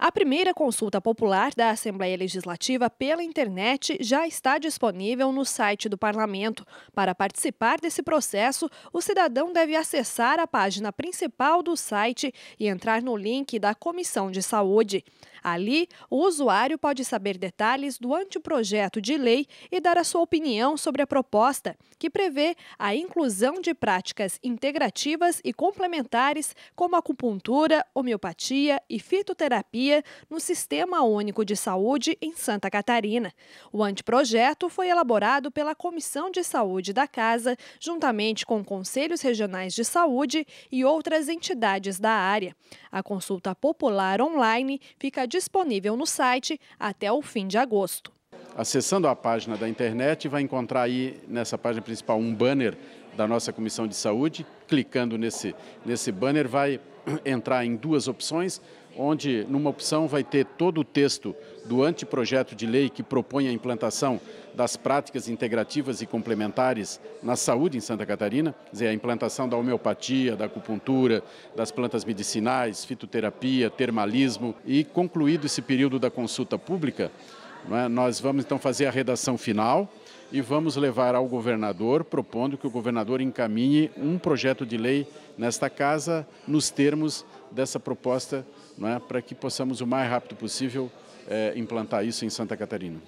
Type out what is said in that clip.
A primeira consulta popular da Assembleia Legislativa pela internet já está disponível no site do Parlamento. Para participar desse processo, o cidadão deve acessar a página principal do site e entrar no link da Comissão de Saúde. Ali, o usuário pode saber detalhes do anteprojeto de lei e dar a sua opinião sobre a proposta, que prevê a inclusão de práticas integrativas e complementares como acupuntura, homeopatia e fitoterapia no Sistema Único de Saúde em Santa Catarina. O anteprojeto foi elaborado pela Comissão de Saúde da Casa, juntamente com conselhos regionais de saúde e outras entidades da área. A consulta popular online fica disponível no site até o fim de agosto acessando a página da internet, vai encontrar aí nessa página principal um banner da nossa Comissão de Saúde. Clicando nesse, nesse banner, vai entrar em duas opções, onde numa opção vai ter todo o texto do anteprojeto de lei que propõe a implantação das práticas integrativas e complementares na saúde em Santa Catarina, quer dizer, a implantação da homeopatia, da acupuntura, das plantas medicinais, fitoterapia, termalismo. E concluído esse período da consulta pública, é? Nós vamos então fazer a redação final e vamos levar ao governador, propondo que o governador encaminhe um projeto de lei nesta casa, nos termos dessa proposta, é? para que possamos o mais rápido possível é, implantar isso em Santa Catarina.